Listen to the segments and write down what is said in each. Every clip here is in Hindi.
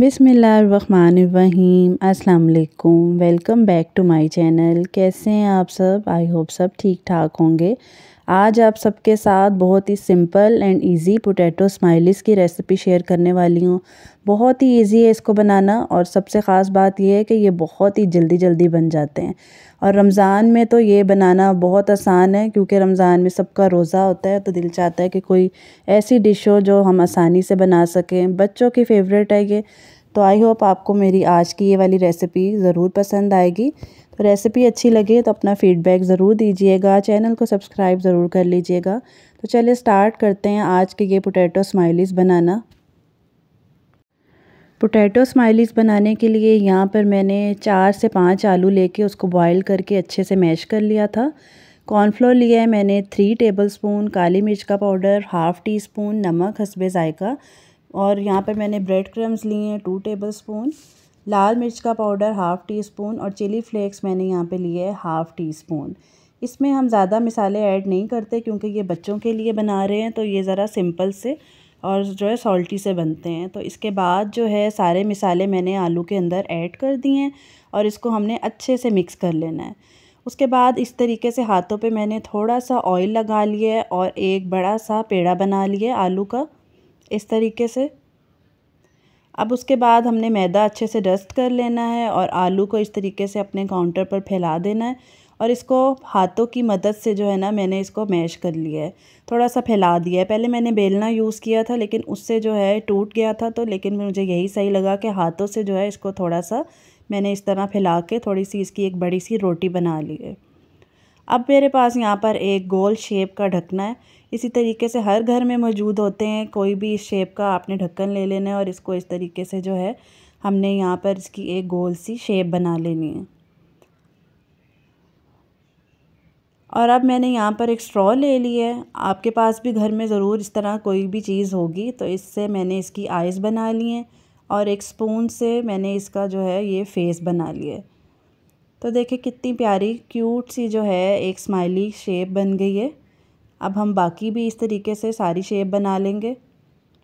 बिसमीम अल्लाम welcome back to my channel कैसे हैं आप सब आई होप सब ठीक ठाक होंगे आज आप सबके साथ बहुत ही simple and easy potato smileys की रेसिपी शेयर करने वाली हूँ बहुत ही इजी है इसको बनाना और सबसे ख़ास बात यह है कि ये बहुत ही जल्दी जल्दी बन जाते हैं और रमज़ान में तो ये बनाना बहुत आसान है क्योंकि रमज़ान में सबका रोज़ा होता है तो दिल चाहता है कि कोई ऐसी डिश हो जो हम आसानी से बना सकें बच्चों की फेवरेट है ये तो आई होप आपको मेरी आज की ये वाली रेसिपी ज़रूर पसंद आएगी रेसिपी अच्छी लगे तो अपना फ़ीडबैक ज़रूर दीजिएगा चैनल को सब्सक्राइब ज़रूर कर लीजिएगा तो चलिए स्टार्ट करते हैं आज के ये पोटैटो स्माइलीज़ बनाना पोटैटो स्माइलीज़ बनाने के लिए यहाँ पर मैंने चार से पाँच आलू लेके उसको बॉईल करके अच्छे से मैश कर लिया था कॉर्नफ्लोर लिया है मैंने थ्री टेबलस्पून काली मिर्च का पाउडर हाफ़ टी स्पून नमक हसबे ज़ायका और यहाँ पर मैंने ब्रेड क्रम्स लिए हैं टू टेबल स्पून लाल मिर्च का पाउडर हाफ़ टी स्पून और चिली फ्लेक्स मैंने यहाँ पे लिए है हाफ़ टी स्पून इसमें हम ज़्यादा मिसाले ऐड नहीं करते क्योंकि ये बच्चों के लिए बना रहे हैं तो ये ज़रा सिंपल से और जो है सॉल्टी से बनते हैं तो इसके बाद जो है सारे मिसाले मैंने आलू के अंदर ऐड कर दिए हैं और इसको हमने अच्छे से मिक्स कर लेना है उसके बाद इस तरीके से हाथों पे मैंने थोड़ा सा ऑयल लगा लिया है और एक बड़ा सा पेड़ा बना लिया आलू का इस तरीके से अब उसके बाद हमने मैदा अच्छे से डस्ट कर लेना है और आलू को इस तरीके से अपने काउंटर पर फैला देना है और इसको हाथों की मदद से जो है ना मैंने इसको मैश कर लिया है थोड़ा सा फैला दिया है पहले मैंने बेलना यूज़ किया था लेकिन उससे जो है टूट गया था तो लेकिन मुझे यही सही लगा कि हाथों से जो है इसको थोड़ा सा मैंने इस तरह फैला के थोड़ी सी इसकी एक बड़ी सी रोटी बना ली है अब मेरे पास यहाँ पर एक गोल शेप का ढकना है इसी तरीके से हर घर में मौजूद होते हैं कोई भी इस शेप का आपने ढक्कन ले लेना है और इसको इस तरीके से जो है हमने यहाँ पर इसकी एक गोल सी शेप बना लेनी है और अब मैंने यहाँ पर एक स्ट्रॉ ले ली है आपके पास भी घर में ज़रूर इस तरह कोई भी चीज़ होगी तो इससे मैंने इसकी आइज़ बना ली हैं और एक स्पून से मैंने इसका जो है ये फेस बना लिया है तो देखिए कितनी प्यारी क्यूट सी जो है एक स्माइली शेप बन गई है अब हम बाकी भी इस तरीके से सारी शेप बना लेंगे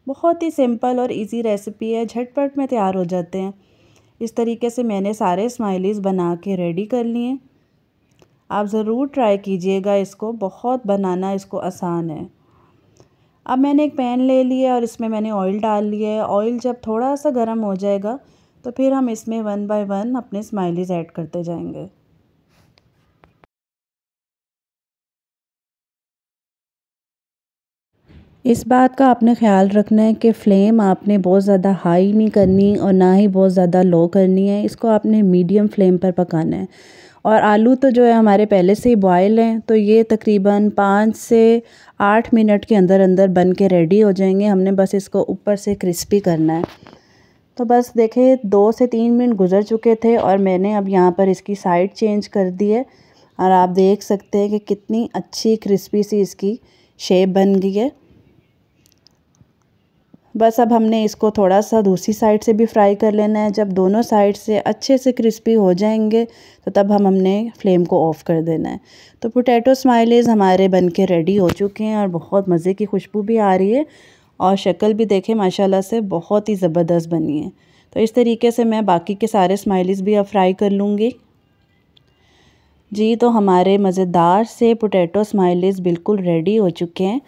बहुत ही सिंपल और इजी रेसिपी है झटपट में तैयार हो जाते हैं इस तरीके से मैंने सारे स्माइलीज़ बना के रेडी कर लिए आप ज़रूर ट्राई कीजिएगा इसको बहुत बनाना इसको आसान है अब मैंने एक पैन ले लिया और इसमें मैंने ऑयल डाल लिया है ऑयल जब थोड़ा सा गर्म हो जाएगा तो फिर हम इसमें वन बाय वन अपने स्माइलीज़ ऐड करते जाएंगे इस बात का आपने ख्याल रखना है कि फ्लेम आपने बहुत ज़्यादा हाई नहीं करनी और ना ही बहुत ज़्यादा लो करनी है इसको आपने मीडियम फ्लेम पर पकाना है और आलू तो जो है हमारे पहले से ही बॉयल हैं तो ये तकरीबन पाँच से आठ मिनट के अंदर अंदर बन के रेडी हो जाएंगे हमने बस इसको ऊपर से क्रिस्पी करना है तो बस देखिए दो से तीन मिनट गुजर चुके थे और मैंने अब यहाँ पर इसकी साइड चेंज कर दी है और आप देख सकते हैं कि कितनी अच्छी क्रिस्पी सी इसकी शेप बन गई है बस अब हमने इसको थोड़ा सा दूसरी साइड से भी फ्राई कर लेना है जब दोनों साइड से अच्छे से क्रिस्पी हो जाएंगे तो तब हम हमने फ्लेम को ऑफ़ कर देना है तो पोटैटो स्माइलेज़ हमारे बन के रेडी हो चुके हैं और बहुत मज़े की खुशबू भी आ रही है और शक्ल भी देखें माशाल्लाह से बहुत ही ज़बरदस्त बनी है तो इस तरीके से मैं बाकी के सारे स्माइलीज़ भी अब फ्राई कर लूँगी जी तो हमारे मज़ेदार से पोटैटो स्माइलीज़ बिल्कुल रेडी हो चुके हैं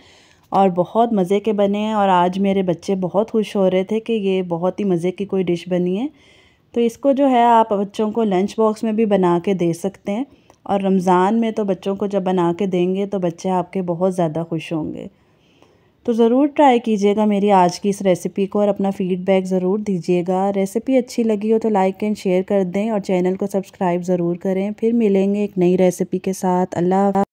और बहुत मज़े के बने हैं और आज मेरे बच्चे बहुत खुश हो रहे थे कि ये बहुत ही मज़े की कोई डिश बनी है तो इसको जो है आप बच्चों को लंच बॉक्स में भी बना के दे सकते हैं और रमज़ान में तो बच्चों को जब बना के देंगे तो बच्चे आपके बहुत ज़्यादा खुश होंगे तो ज़रूर ट्राई कीजिएगा मेरी आज की इस रेसिपी को और अपना फ़ीडबैक ज़रूर दीजिएगा रेसिपी अच्छी लगी हो तो लाइक एंड शेयर कर दें और चैनल को सब्सक्राइब ज़रूर करें फिर मिलेंगे एक नई रेसिपी के साथ अल्लाह